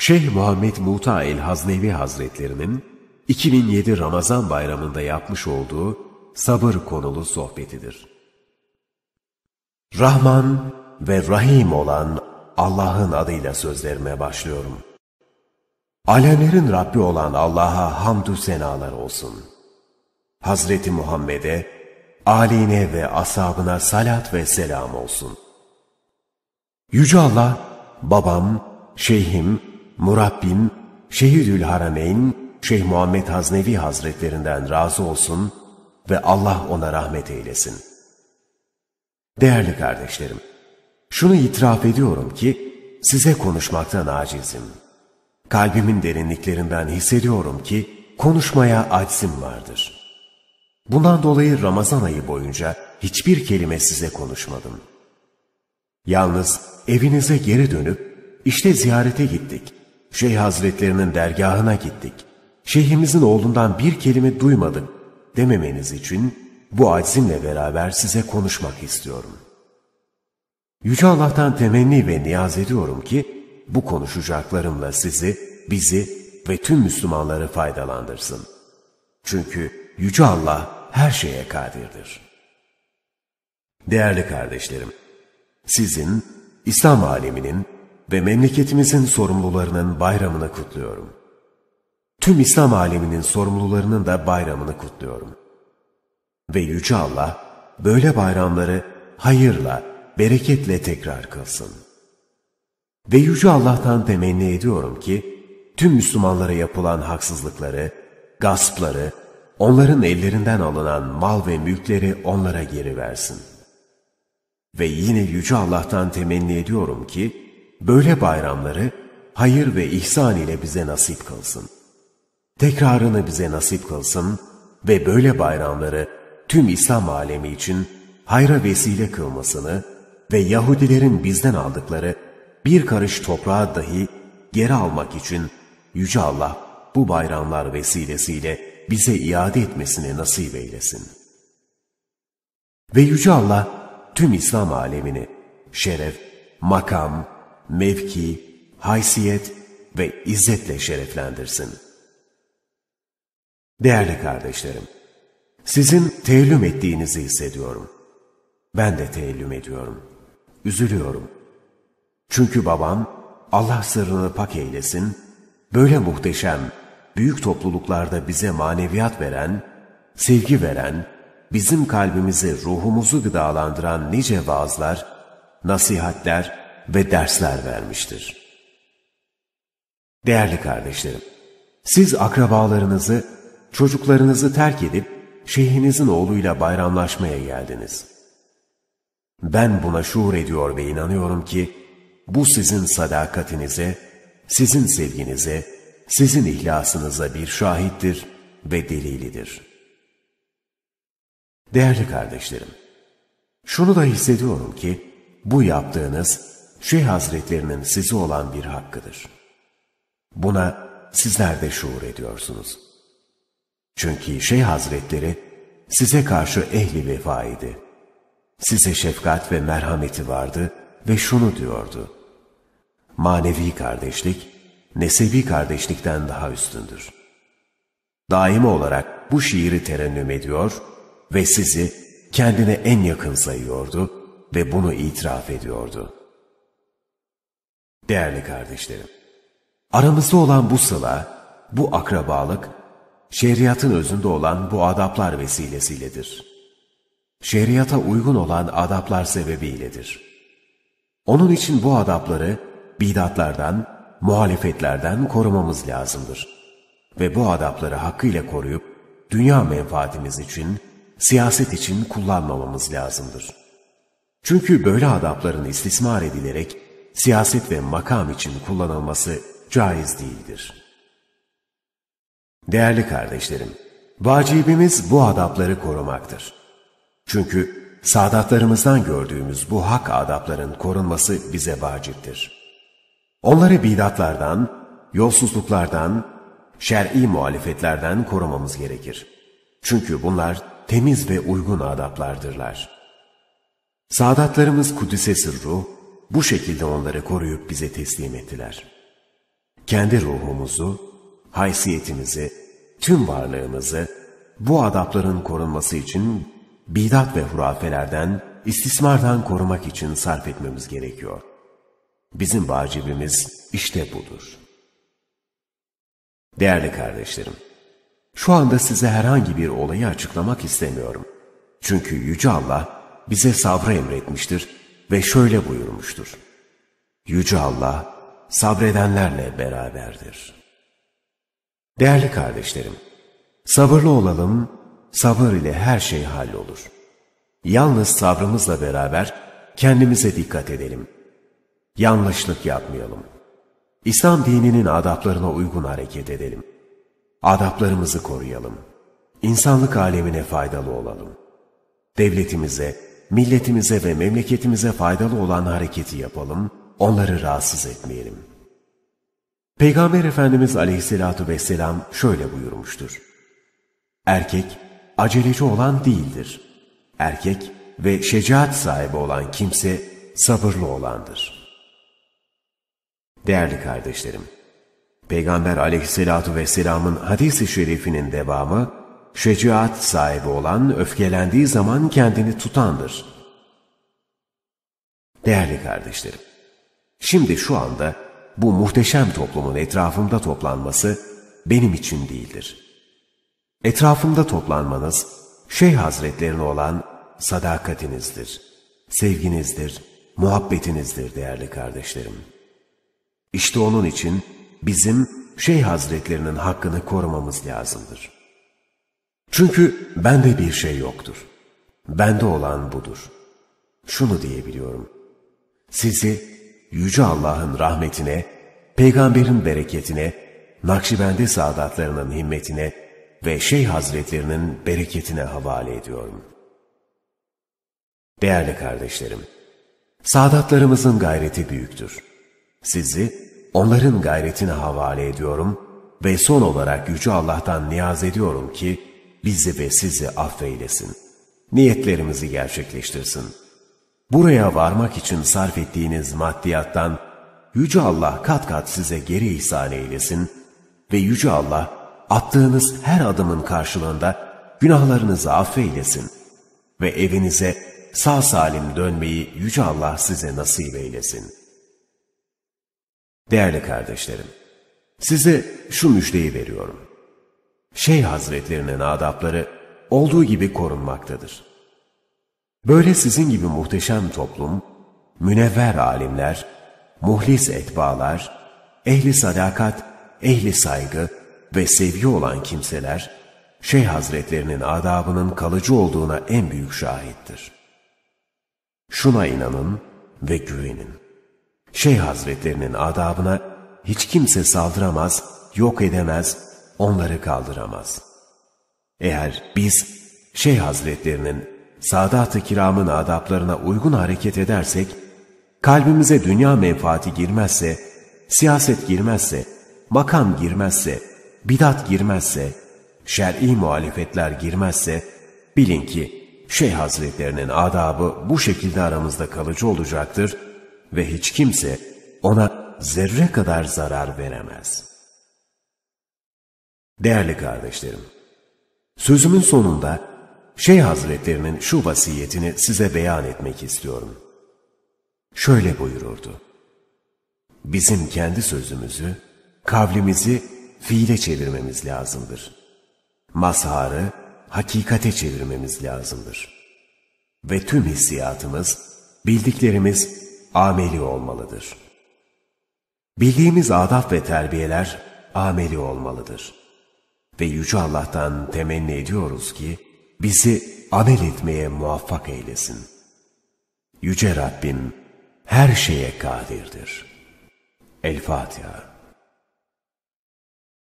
Şeyh Muhammed Muta el-Haznevi Hazretlerinin 2007 Ramazan bayramında yapmış olduğu sabır konulu sohbetidir. Rahman ve Rahim olan Allah'ın adıyla sözlerime başlıyorum. Alemlerin Rabbi olan Allah'a hamdü senalar olsun. Hazreti Muhammed'e, aline ve asabına salat ve selam olsun. Yüce Allah, babam, şeyhim, Murabbim, Şehidül Harameyn, Şeyh Muhammed Haznevi Hazretlerinden razı olsun ve Allah ona rahmet eylesin. Değerli kardeşlerim, şunu itiraf ediyorum ki size konuşmaktan acizim. Kalbimin derinliklerinden hissediyorum ki konuşmaya acizim vardır. Bundan dolayı Ramazan ayı boyunca hiçbir kelime size konuşmadım. Yalnız evinize geri dönüp işte ziyarete gittik Şeyh hazretlerinin dergahına gittik. Şeyhimizin oğlundan bir kelime duymadık dememeniz için bu acizimle beraber size konuşmak istiyorum. Yüce Allah'tan temenni ve niyaz ediyorum ki bu konuşacaklarımla sizi, bizi ve tüm Müslümanları faydalandırsın. Çünkü Yüce Allah her şeye kadirdir. Değerli kardeşlerim, sizin, İslam aleminin ve memleketimizin sorumlularının bayramını kutluyorum. Tüm İslam aleminin sorumlularının da bayramını kutluyorum. Ve Yüce Allah böyle bayramları hayırla, bereketle tekrar kılsın. Ve Yüce Allah'tan temenni ediyorum ki, tüm Müslümanlara yapılan haksızlıkları, gaspları, onların ellerinden alınan mal ve mülkleri onlara geri versin. Ve yine Yüce Allah'tan temenni ediyorum ki, böyle bayramları hayır ve ihsan ile bize nasip kılsın. Tekrarını bize nasip kılsın ve böyle bayramları tüm İslam alemi için hayra vesile kılmasını ve Yahudilerin bizden aldıkları bir karış toprağı dahi geri almak için Yüce Allah bu bayramlar vesilesiyle bize iade etmesine nasip eylesin. Ve Yüce Allah tüm İslam alemini şeref, makam, mevki, haysiyet ve izzetle şereflendirsin. Değerli kardeşlerim, sizin teellüm ettiğinizi hissediyorum. Ben de teellüm ediyorum. Üzülüyorum. Çünkü babam, Allah sırrını pak eylesin, böyle muhteşem, büyük topluluklarda bize maneviyat veren, sevgi veren, bizim kalbimizi, ruhumuzu gıdalandıran nice vaazlar, nasihatler ve dersler vermiştir. Değerli kardeşlerim, siz akrabalarınızı, çocuklarınızı terk edip şeyhinizin oğluyla bayramlaşmaya geldiniz. Ben buna şuur ediyor ve inanıyorum ki bu sizin sadakatinize, sizin sevginize, sizin ihlasınıza bir şahittir ve delilidir. Değerli kardeşlerim, şunu da hissediyorum ki bu yaptığınız Şeyh Hazretlerinin sizi olan bir hakkıdır. Buna sizler de şuur ediyorsunuz. Çünkü Şeyh Hazretleri size karşı ehli vefa idi. Size şefkat ve merhameti vardı ve şunu diyordu. Manevi kardeşlik, nesebi kardeşlikten daha üstündür. Daima olarak bu şiiri terennüm ediyor ve sizi kendine en yakın sayıyordu ve bunu itiraf ediyordu.'' Değerli kardeşlerim, aramızda olan bu sıla, bu akrabalık, şeriatın özünde olan bu adaplar vesilesiyledir. Şeriata uygun olan adaplar sebebiyledir. Onun için bu adapları bidatlardan, muhalefetlerden korumamız lazımdır. Ve bu adapları hakkıyla koruyup, dünya menfaatimiz için, siyaset için kullanmamamız lazımdır. Çünkü böyle adapların istismar edilerek, siyaset ve makam için kullanılması caiz değildir. Değerli kardeşlerim, vacibimiz bu adapları korumaktır. Çünkü saadatlarımızdan gördüğümüz bu hak adapların korunması bize vaciptir. Onları bidatlardan, yolsuzluklardan, şer'i muhalefetlerden korumamız gerekir. Çünkü bunlar temiz ve uygun adaplardırlar. Saadatlarımız Kudüs'e sırru, bu şekilde onları koruyup bize teslim ettiler. Kendi ruhumuzu, haysiyetimizi, tüm varlığımızı bu adapların korunması için bidat ve hurafelerden, istismardan korumak için sarf etmemiz gerekiyor. Bizim vacibimiz işte budur. Değerli kardeşlerim, şu anda size herhangi bir olayı açıklamak istemiyorum. Çünkü Yüce Allah bize sabrı emretmiştir ve şöyle buyurmuştur. Yüce Allah sabredenlerle beraberdir. Değerli kardeşlerim, sabırlı olalım, sabır ile her şey hallolur. Yalnız sabrımızla beraber kendimize dikkat edelim. Yanlışlık yapmayalım. İslam dininin adaplarına uygun hareket edelim. Adaplarımızı koruyalım. İnsanlık alemine faydalı olalım. Devletimize, milletimize ve memleketimize faydalı olan hareketi yapalım, onları rahatsız etmeyelim. Peygamber Efendimiz aleyhissalatu vesselam şöyle buyurmuştur. Erkek, aceleci olan değildir. Erkek ve şecaat sahibi olan kimse sabırlı olandır. Değerli kardeşlerim, Peygamber aleyhissalatu vesselamın hadisi şerifinin devamı şecaat sahibi olan öfkelendiği zaman kendini tutandır. Değerli kardeşlerim, şimdi şu anda bu muhteşem toplumun etrafımda toplanması benim için değildir. Etrafımda toplanmanız Şeyh Hazretlerine olan sadakatinizdir, sevginizdir, muhabbetinizdir değerli kardeşlerim. İşte onun için bizim Şeyh Hazretlerinin hakkını korumamız lazımdır.'' Çünkü bende bir şey yoktur. Bende olan budur. Şunu diyebiliyorum. Sizi Yüce Allah'ın rahmetine, Peygamberin bereketine, Nakşibendi saadatlarının himmetine ve Şeyh Hazretlerinin bereketine havale ediyorum. Değerli kardeşlerim, saadatlarımızın gayreti büyüktür. Sizi onların gayretine havale ediyorum ve son olarak Yüce Allah'tan niyaz ediyorum ki, bizi ve sizi affeylesin. Niyetlerimizi gerçekleştirsin. Buraya varmak için sarf ettiğiniz maddiyattan Yüce Allah kat kat size geri ihsan eylesin ve Yüce Allah attığınız her adımın karşılığında günahlarınızı affeylesin ve evinize sağ salim dönmeyi Yüce Allah size nasip eylesin. Değerli kardeşlerim, size şu müjdeyi veriyorum. Şeyh Hazretlerinin adapları olduğu gibi korunmaktadır. Böyle sizin gibi muhteşem toplum, münevver alimler, muhlis etbalar, ehli sadakat, ehli saygı ve sevgi olan kimseler, Şeyh Hazretlerinin adabının kalıcı olduğuna en büyük şahittir. Şuna inanın ve güvenin. Şeyh Hazretlerinin adabına hiç kimse saldıramaz, yok edemez onları kaldıramaz. Eğer biz Şeyh Hazretlerinin Sadat-ı Kiram'ın adaplarına uygun hareket edersek, kalbimize dünya menfaati girmezse, siyaset girmezse, makam girmezse, bidat girmezse, şer'i muhalefetler girmezse, bilin ki Şeyh Hazretlerinin adabı bu şekilde aramızda kalıcı olacaktır ve hiç kimse ona zerre kadar zarar veremez.'' Değerli kardeşlerim, sözümün sonunda Şeyh Hazretlerinin şu vasiyetini size beyan etmek istiyorum. Şöyle buyururdu. Bizim kendi sözümüzü, kavlimizi fiile çevirmemiz lazımdır. Mazharı hakikate çevirmemiz lazımdır. Ve tüm hissiyatımız, bildiklerimiz ameli olmalıdır. Bildiğimiz adab ve terbiyeler ameli olmalıdır.'' ve Yüce Allah'tan temenni ediyoruz ki bizi amel etmeye muvaffak eylesin. Yüce Rabbim her şeye kadirdir. El-Fatiha